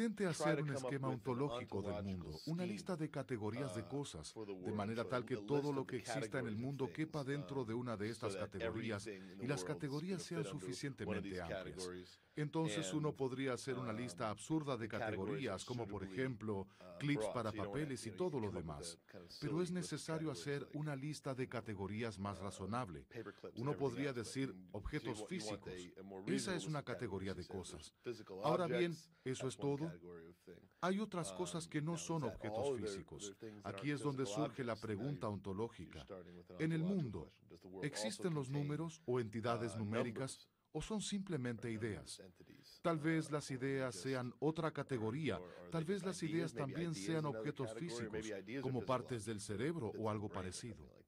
Intente hacer un esquema ontológico del mundo, una lista de categorías de uh, cosas, de manera tal que todo lo que exista en el mundo quepa uh, dentro de una de estas categorías y las categorías sean suficientemente amplias. Entonces uno podría hacer una um, lista absurda de categorías, como por ejemplo uh, clips para papeles y todo lo demás. Pero es necesario hacer una lista de categorías más razonable. Uno podría decir objetos físicos. Esa es una categoría de cosas. Ahora bien, ¿eso es todo? hay otras um, cosas que no son objetos físicos. Aquí es donde surge la pregunta ontológica. En el mundo, ¿existen los números o entidades uh, numéricas? o son simplemente ideas. Uh, tal vez las ideas sean otra categoría, tal vez las ideas también sean objetos físicos, como partes del cerebro o algo parecido.